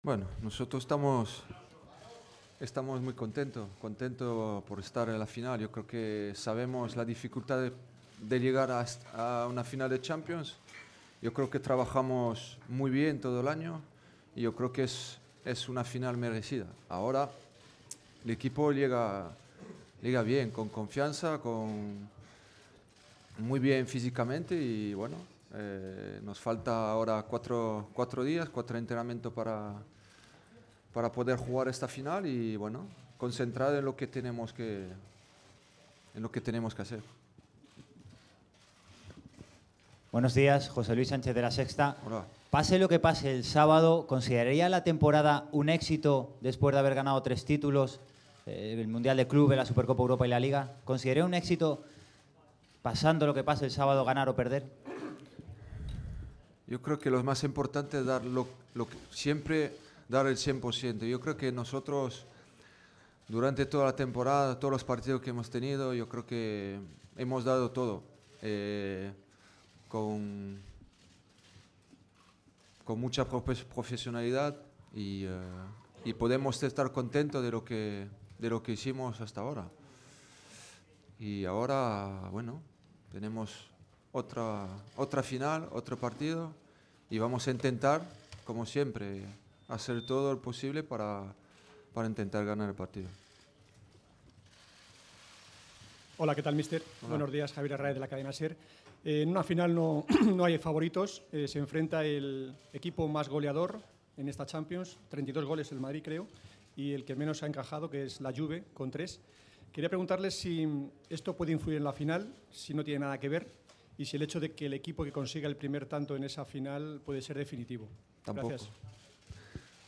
Bueno, nosotros estamos, estamos muy contentos, contentos por estar en la final. Yo creo que sabemos la dificultad de, llegar a, una final de Champions. Yo creo que trabajamos muy bien todo el año y yo creo que es, es una final merecida. Ahora el equipo llega, llega bien, con confianza, con, muy bien físicamente y bueno, eh, nos falta ahora cuatro, días, cuatro entrenamientos para, para poder jugar esta final y bueno, concentrado en lo que tenemos que, en lo que, tenemos que hacer. Buenos días, José Luis Sánchez de la Sexta. Pase lo que pase el sábado, ¿consideraría la temporada un éxito después de haber ganado tres títulos, eh, el Mundial de Clubes, la Supercopa Europa y la Liga? ¿Consideraría un éxito pasando lo que pase el sábado ganar o perder? Yo creo que lo más importante es dar lo, siempre dar el 100%. Yo creo que nosotros, durante toda la temporada, todos los partidos que hemos tenido, yo creo que hemos dado todo. Eh, con, con mucha profesionalidad eh, y, podemos estar contentos de lo, que, de lo que hicimos hasta ahora. Y ahora, bueno, tenemos otra, otra final, otro partido y vamos a intentar, como siempre, hacer todo lo posible para, para intentar ganar el partido. Hola, ¿qué tal, mister? Buenos días, Javier Arraez de la cadena SER. Eh, en una final no, no hay favoritos, eh, se enfrenta el equipo más goleador en esta Champions, 32 goles el Madrid, creo, y el que menos ha encajado, que es la Juve, con 3. Quería preguntarles si esto puede influir en la final, si no tiene nada que ver, y si el hecho de que el equipo que consiga el primer tanto en esa final puede ser definitivo. Tampoco.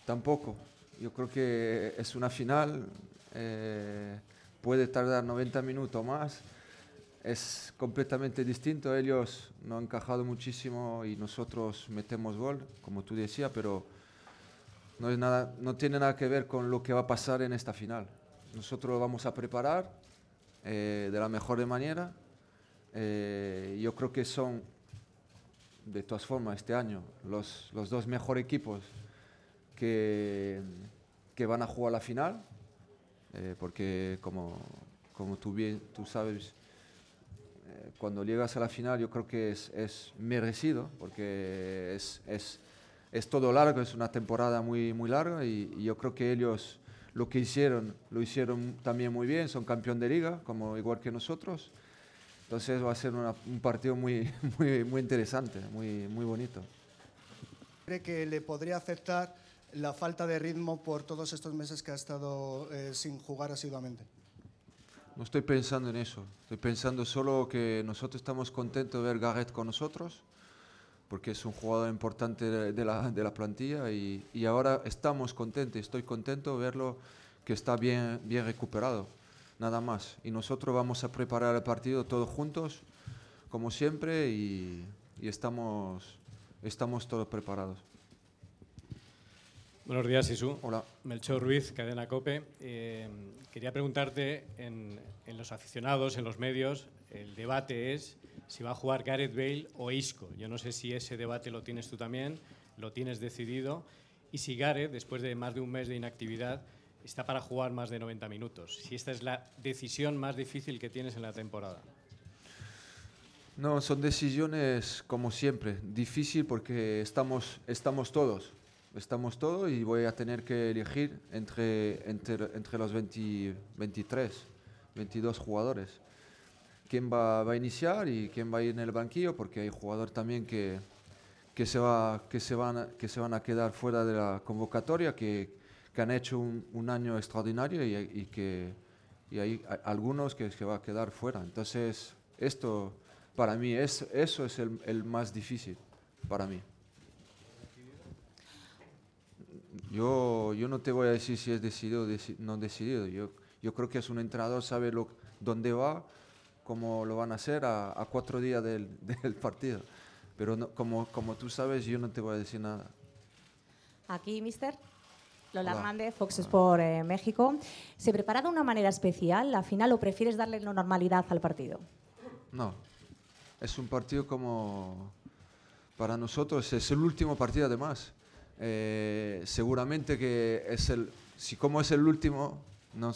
Tampoco. Yo creo que es una final, eh, puede tardar 90 minutos más, es completamente distinto. Ellos no han encajado muchísimo y nosotros metemos gol, como tú decías, pero no, es nada, no tiene nada que ver con lo que va a pasar en esta final. Nosotros lo vamos a preparar eh, de la mejor manera eh, yo creo que son, de todas formas, este año los, los dos mejores equipos que, que, van a jugar la final, eh, porque como, como tú, bien, tú sabes, eh, cuando llegas a la final yo creo que es, es merecido, porque es, es, es, todo largo, es una temporada muy, muy larga y, yo creo que ellos lo que hicieron lo hicieron también muy bien, son campeón de liga, como igual que nosotros. Entonces va a ser un partido muy, muy, muy interesante, muy, muy bonito. ¿Cree que le podría afectar la falta de ritmo por todos estos meses que ha estado eh, sin jugar asiduamente? No estoy pensando en eso. Estoy pensando solo que nosotros estamos contentos de ver Garrett con nosotros, porque es un jugador importante de la, de la plantilla y, y, ahora estamos contentos, estoy contento de verlo que está bien, bien recuperado nada más. Y nosotros vamos a preparar el partido todos juntos, como siempre, y, estamos, estamos todos preparados. Buenos días, Isu. Hola. Melchor Ruiz, Cadena Cope. Eh, quería preguntarte, en, en, los aficionados, en los medios, el debate es si va a jugar Gareth Bale o Isco. Yo no sé si ese debate lo tienes tú también, lo tienes decidido, y si Gareth, después de más de un mes de inactividad, está para jugar más de 90 minutos. Si esta es la decisión más difícil que tienes en la temporada. No, son decisiones como siempre, difícil porque estamos, estamos todos, estamos todos y voy a tener que elegir entre, entre, entre los 20, 23, 22 jugadores. ¿Quién va, a iniciar y quién va a ir en el banquillo? Porque hay jugadores también que, que, se, va, que, se, van, que se van a quedar fuera de la convocatoria, que, que han hecho un, año extraordinario y, que hay algunos que, se va a quedar fuera. Entonces, esto para mí es, eso es el, más difícil para mí. Yo, yo no te voy a decir si es decidido o no decidido. Yo, yo creo que es un entrenador, sabe lo, dónde va, cómo lo van a hacer a, cuatro días del, partido. Pero como, como tú sabes, yo no te voy a decir nada. Aquí, mister. Lola Hernández, Fox Sport eh, México. ¿Se prepara de una manera especial la final o prefieres darle la normalidad al partido? No, es un partido como para nosotros, es el último partido además. Eh, seguramente que es el, si como es el último, mm,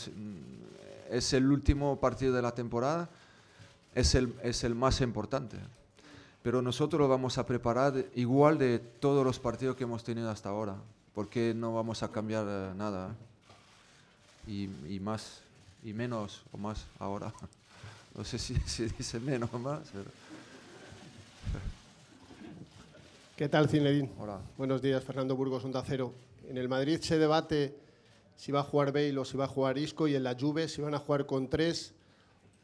es el último partido de la temporada, es el, es el más importante. Pero nosotros lo vamos a preparar igual de todos los partidos que hemos tenido hasta ahora porque no vamos a cambiar eh, nada. Eh? Y, más, y menos, o más ahora. No sé si dice menos o más. ¿Qué tal, Zinedine? Buenos días, Fernando Burgos, Onda Cero. En el Madrid se debate si va a jugar Bale o si va a jugar Isco y en la Juve si van a jugar con tres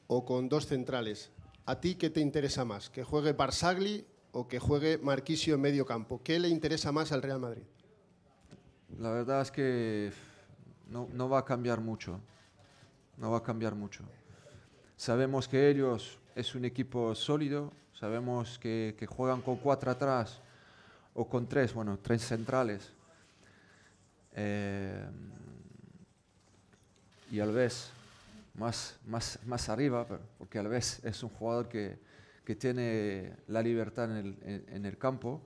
o con dos centrales. ¿A ti qué te interesa más? ¿Que juegue Parsagli o que juegue Marquisio en medio campo? ¿Qué le interesa más al Real Madrid? La verdad es que no, va a cambiar mucho. No va a cambiar mucho. Sabemos que ellos es un equipo sólido, sabemos que, juegan con cuatro atrás o con tres, bueno, tres centrales. Eh, y al vez más, más, arriba, porque al vez es un jugador que, tiene la libertad en el campo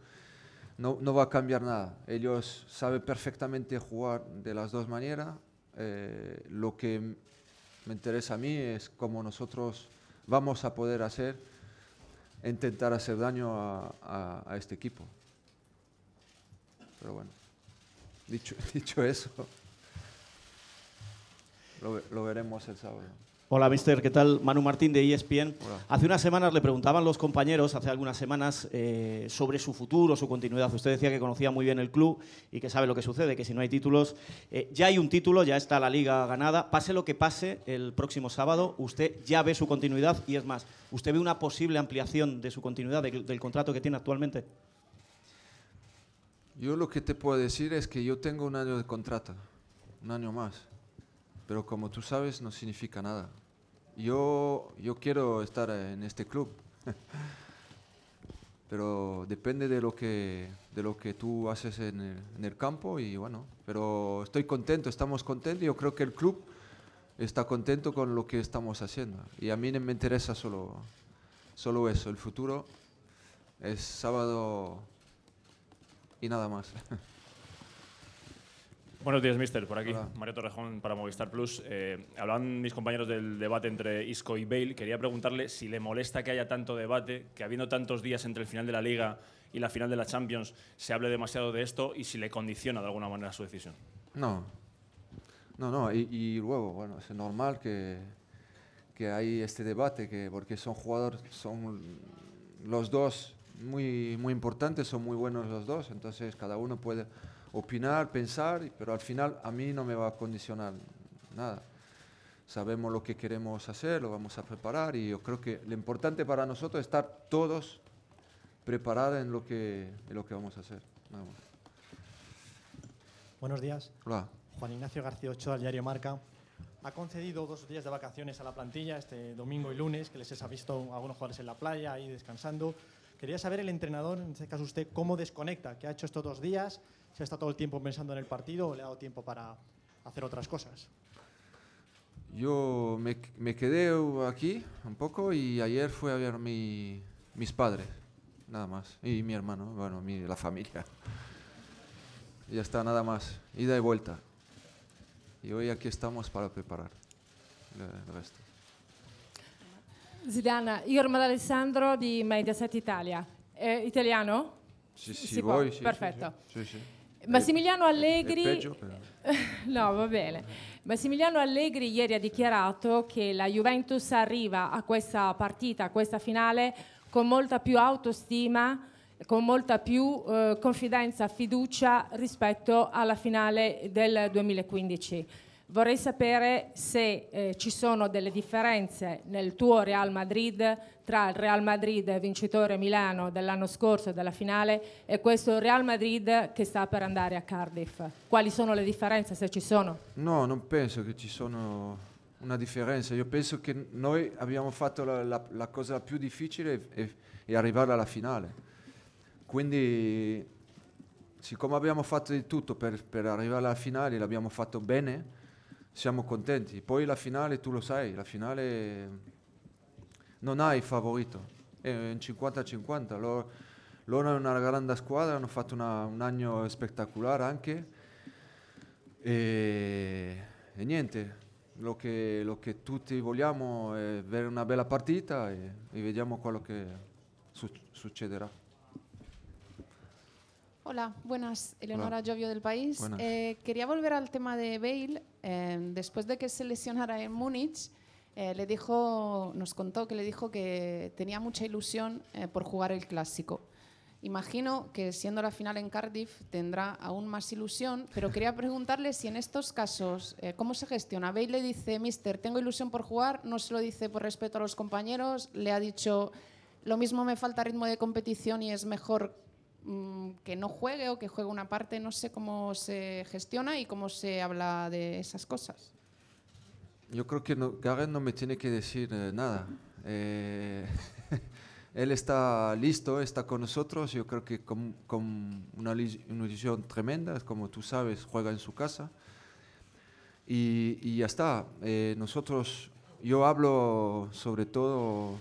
no, va a cambiar nada. Ellos saben perfectamente jugar de las dos maneras. Eh, lo que me interesa a mí es cómo nosotros vamos a poder hacer, intentar hacer daño a, este equipo. Pero bueno, dicho, dicho eso, lo veremos el sábado. Hola, mister. ¿Qué tal? Manu Martín de ESPN. Hace unas semanas le preguntaban los compañeros, hace algunas semanas, eh, sobre su futuro, su continuidad. Usted decía que conocía muy bien el club y que sabe lo que sucede, que si no hay títulos. Eh, ya hay un título, ya está la liga ganada. Pase lo que pase el próximo sábado, usted ya ve su continuidad y es más, ¿usted ve una posible ampliación de su continuidad, del contrato que tiene actualmente? Yo lo que te puedo decir es que yo tengo un año de contrato, un año más. Pero como tú sabes, no significa nada yo, yo quiero estar eh, en este club, pero depende de lo que, de lo que tú haces en el, campo y bueno, pero estoy contento, estamos contentos, yo creo que el club está contento con lo que estamos haciendo y a mí me interesa solo, solo eso, el futuro es sábado y nada más. Buenos días, mister. Por aquí, Mario Torrejón para Movistar Plus. Eh, hablaban mis compañeros del debate entre Isco y Bale. Quería preguntarle si le molesta que haya tanto debate, que habiendo tantos días entre el final de la Liga y la final de la Champions, se hable demasiado de esto y si le condiciona de alguna manera su decisión. No. No, no. Y, y luego, bueno, es normal que, que hay este debate, que, porque son jugadores, son los dos muy, muy importantes, son muy buenos los dos, entonces cada uno puede opinar, pensar, pero al final a mí no me va a condicionar nada. Sabemos lo que queremos hacer, lo vamos a preparar y yo creo que lo importante para nosotros es estar todos preparados en lo que, lo que vamos a hacer. Buenos días. Juan Ignacio García Ochoa, diario Marca. Ha concedido dos días de vacaciones a la plantilla este domingo y lunes, que les ha visto algunos jugadores en la playa ahí descansando. Quería saber el entrenador, en este caso usted, cómo desconecta, qué ha hecho estos dos días, si ha estado todo el tiempo pensando en el partido o le ha dado tiempo para hacer otras cosas. Yo me, quedé aquí un poco y ayer fui a ver mi, mis padres, nada más, y mi hermano, bueno, mi, la familia. Y ya está, nada más, ida y vuelta. Y hoy aquí estamos para preparar el resto. Zidana, Irma D'Alessandro di Mediaset Italia. Eh, italiano? Sì, sì, si voi, sì, Perfetto. Sì, sì. Massimiliano Allegri... Peggio, no, va bene. Massimiliano Allegri ieri ha dichiarato che la Juventus arriva a questa partita, a questa finale, con molta più autostima con molta più eh, confidenza, fiducia rispetto alla finale del 2015. Vorrei sapere se eh, ci sono delle differenze nel tuo Real Madrid tra il Real Madrid vincitore Milano dell'anno scorso della finale e questo Real Madrid che sta per andare a Cardiff. Quali sono le differenze se ci sono? No, non penso che ci sono una differenza. Io penso che noi abbiamo fatto la, la, la cosa più difficile e, e arrivare alla finale. Quindi siccome abbiamo fatto di tutto per, per, arrivare alla finale, l'abbiamo fatto bene, siamo contenti. Poi la finale, tu lo sai, la finale non hai favorito, è un 50-50. Loro, loro è una grande squadra, hanno fatto una, un anno spettacolare anche. E, e niente, lo che, lo che, tutti vogliamo è avere una bella partita e, e vediamo quello che su- succederà. Hola, buenas. Eleonora Hola. del País. Eh, quería volver al tema de Bale. Eh, después de que se lesionara en Múnich, eh, nos contó que le dijo que tenía mucha ilusión por jugar el clásico. Imagino que siendo la final en Cardiff tendrá aún más ilusión, pero quería preguntarle si en estos casos, ¿cómo se gestiona? Bale le dice, mister, tengo ilusión por jugar, no se lo dice por respeto a los compañeros, le ha dicho, lo mismo me falta ritmo de competición y es mejor Mm, que no juegue o que juegue una parte, no sé cómo se gestiona y cómo se habla de esas cosas. Yo creo que no, no me tiene que decir eh, nada. Eh, él está listo, está con nosotros, yo creo que con, una, una ilusión tremenda, como tú sabes, juega en su casa. Y, ya está, eh, nosotros, yo hablo sobre todo,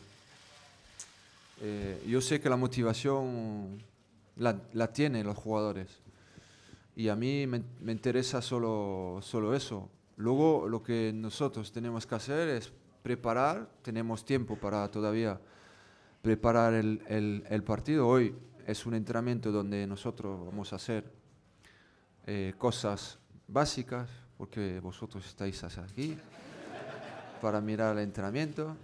yo sé que la motivación la, tienen los jugadores. Y a mí me, interesa solo, solo eso. Luego lo que nosotros tenemos que hacer es preparar, tenemos tiempo para todavía preparar el, partido. Hoy es un entrenamiento donde nosotros vamos a hacer eh, cosas básicas, porque vosotros estáis aquí para mirar el entrenamiento.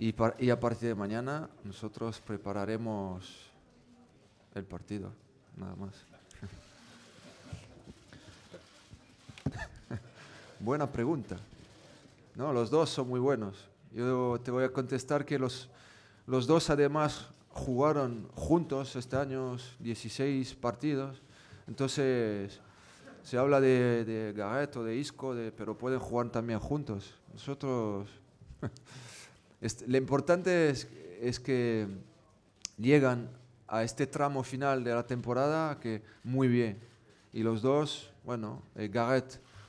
Y, y a partir de mañana nosotros prepararemos el partido, nada más. Buena pregunta. No, los dos son muy buenos. Yo te voy a contestar que los, los dos además jugaron juntos este año 16 partidos. Entonces, se habla de, de o de Isco, pero pueden jugar también juntos. Nosotros. Este, lo importante es, es, que llegan a este tramo final de la temporada que muy bien. Y los dos, bueno, eh,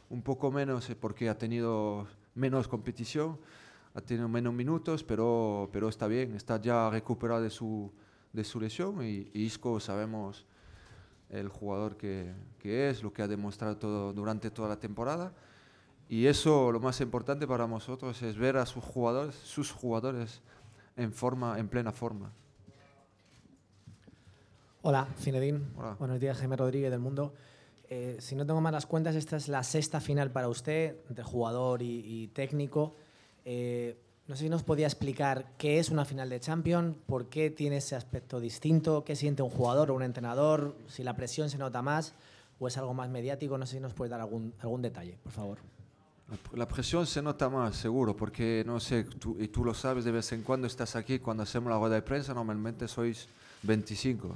un poco menos eh, porque ha tenido menos competición, ha tenido menos minutos, pero, pero está bien, está ya recuperado de su, de su lesión y, Isco sabemos el jugador que, que, es, lo que ha demostrado durante toda la temporada. Y eso lo más importante para nosotros es ver a sus jugadores, sus jugadores en forma, en plena forma. Hola, Cinedín. Buenos días, Jaime Rodríguez del Mundo. Eh, si no tengo malas cuentas, esta es la sexta final para usted, entre jugador y, técnico. Eh, no sé si nos podía explicar qué es una final de Champions, por qué tiene ese aspecto distinto, qué siente un jugador o un entrenador, si la presión se nota más o es algo más mediático. No sé si nos puede dar algún, algún detalle, por favor. La presión se nota más, seguro, porque no sé, y tú lo sabes, de vez en cuando estás aquí, cuando hacemos la rueda de prensa, normalmente sois 25.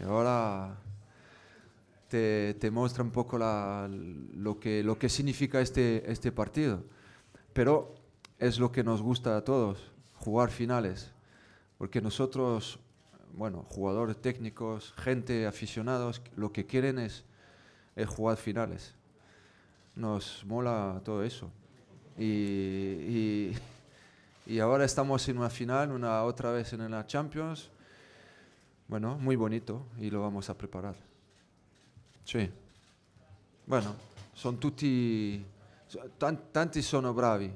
Y ahora te, muestra un poco lo, que, significa este, este, partido. Pero es lo que nos gusta a todos, jugar finales. Porque nosotros, bueno, jugadores técnicos, gente, aficionados, lo que quieren es, jugar finales. Nos mola todo eso. Y, y, ahora estamos en una final, una otra vez en la Champions. Bueno, muy bonito y lo vamos a preparar. Sì. Bueno, sono tutti... Tanti sono bravi,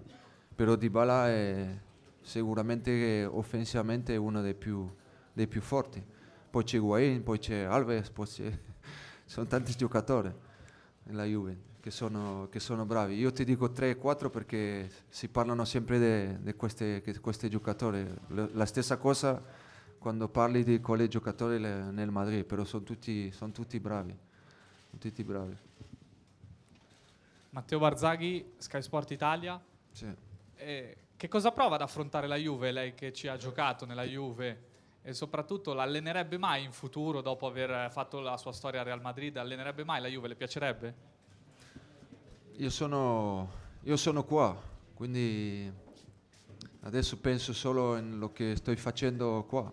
però Dybala è sicuramente offensivamente uno dei più, dei più forti. Poi c'è Higuain, poi c'è Alves, poi c'è... sono tanti giocatori nella Juve che sono, che sono bravi. Io ti dico 3-4 perché si parlano sempre di questi giocatori. La stessa cosa quando parli di, con giocatori le, nel Madrid, però sono tutti, son tutti, bravi. Son tutti bravi. Matteo Barzaghi, Sky Sport Italia. Sì. Eh, che cosa prova ad affrontare la Juve, lei che ci ha giocato nella Juve? E soprattutto l'allenerebbe mai in futuro, dopo aver fatto la sua storia a Real Madrid, allenerebbe mai la Juve? Le piacerebbe? Io sono, io sono qua, quindi adesso penso solo in quello che sto facendo qua.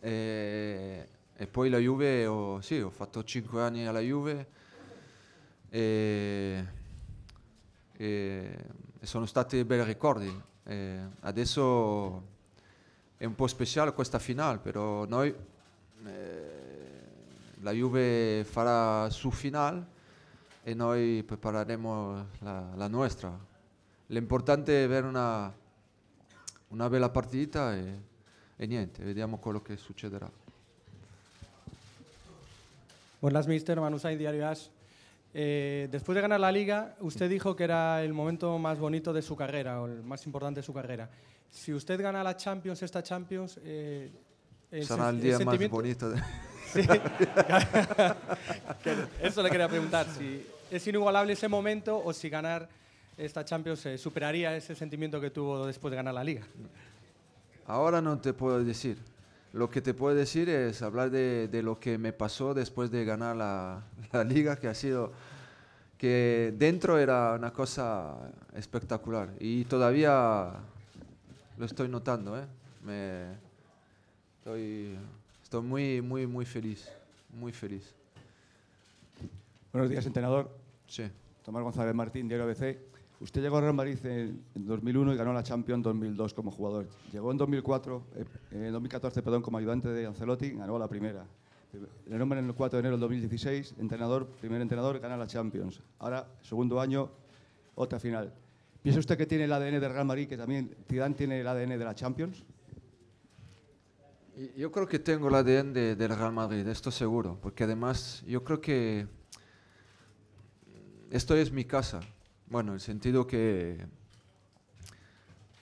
E, e poi la Juve, ho, sì, ho fatto 5 anni alla Juve e, e, e sono stati bei ricordi. adesso è un po' speciale questa finale, però noi, eh, la Juve farà su finale e noi prepareremo la, la nostra. L'importante è avere una, una bella partita. E, e niente, vediamo quello che succederà. Buenas, mister Manusay, Diario eh, después de ganar la liga, usted dijo que era el momento más bonito de su carrera o el más importante de su carrera. Si usted gana la Champions, esta Champions, eh, será el día más bonito. Sí. Eso le quería preguntar, si es inigualable ese momento o si ganar esta Champions eh, superaría ese sentimiento que tuvo después de ganar la liga. Ahora no te puedo decir. Lo que te puedo decir es hablar de, lo que me pasó después de ganar la, liga, que ha sido que dentro era una cosa espectacular y todavía lo estoy notando. ¿eh? estoy, muy, muy, muy feliz, muy feliz. Buenos días, entrenador. Sí. Tomás González Martín, Diario ABC. Usted llegó a Real Madrid en 2001 y ganó la Champions 2002 como jugador. Llegó en 2004, eh, en 2014, perdón, como ayudante de Ancelotti, ganó la primera. Le nombran el 4 de enero del 2016, entrenador, primer entrenador, gana la Champions. Ahora, segundo año, otra final. ¿Piensa usted que tiene el ADN del Real Madrid, que también Zidane tiene el ADN de la Champions? Yo creo que tengo el ADN del Real Madrid, esto seguro, porque además yo creo que esto es mi casa. Bueno, el sentido que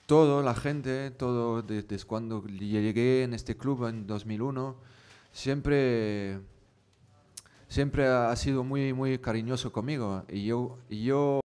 todo, la gente, todo, desde cuando llegué en este club en 2001, siempre, siempre ha sido muy, muy cariñoso conmigo. Y yo,